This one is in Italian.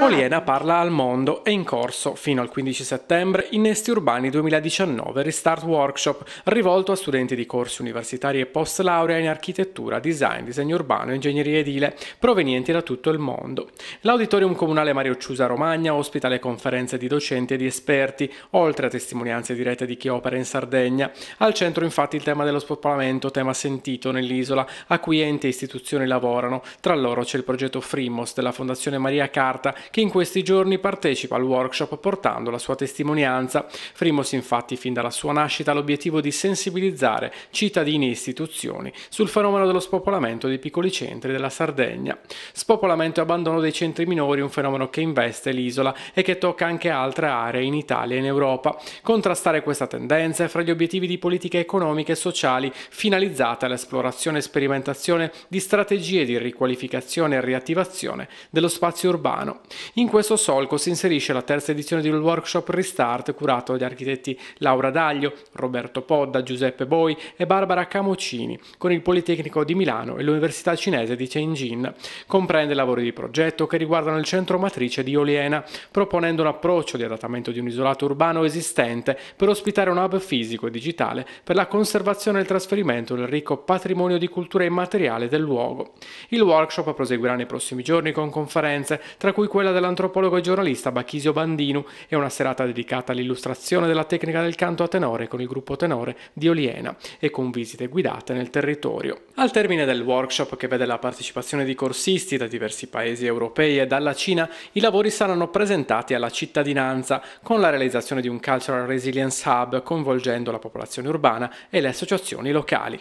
Oliena parla al mondo e in corso fino al 15 settembre Innesti Urbani 2019 Restart Workshop rivolto a studenti di corsi universitari e post laurea in architettura, design, disegno urbano e ingegneria edile provenienti da tutto il mondo. L'auditorium comunale Mario Ciusa Romagna ospita le conferenze di docenti e di esperti, oltre a testimonianze dirette di chi opera in Sardegna. Al centro infatti il tema dello spopolamento, tema sentito nell'isola a cui enti e istituzioni lavorano. Tra loro c'è il progetto Frimos della della Fondazione Maria Carta, che in questi giorni partecipa al workshop portando la sua testimonianza. Frimos infatti fin dalla sua nascita ha l'obiettivo di sensibilizzare cittadini e istituzioni sul fenomeno dello spopolamento dei piccoli centri della Sardegna. Spopolamento e abbandono dei centri minori, un fenomeno che investe l'isola e che tocca anche altre aree in Italia e in Europa. Contrastare questa tendenza è fra gli obiettivi di politiche economiche e sociali finalizzate all'esplorazione e sperimentazione di strategie di riqualificazione e riattivazione dello spazio urbano. In questo solco si inserisce la terza edizione del workshop Restart curato dagli architetti Laura Daglio, Roberto Podda, Giuseppe Boi e Barbara Camocini con il Politecnico di Milano e l'Università Cinese di Tianjin. Comprende lavori di progetto che riguardano il centro matrice di Oliena, proponendo un approccio di adattamento di un isolato urbano esistente per ospitare un hub fisico e digitale per la conservazione e il trasferimento del ricco patrimonio di cultura immateriale del luogo. Il workshop proseguirà nei prossimi giorni con con conferenze, tra cui quella dell'antropologo e giornalista Bachisio Bandinu e una serata dedicata all'illustrazione della tecnica del canto a tenore con il gruppo tenore di Oliena e con visite guidate nel territorio. Al termine del workshop che vede la partecipazione di corsisti da diversi paesi europei e dalla Cina, i lavori saranno presentati alla cittadinanza con la realizzazione di un Cultural Resilience Hub coinvolgendo la popolazione urbana e le associazioni locali.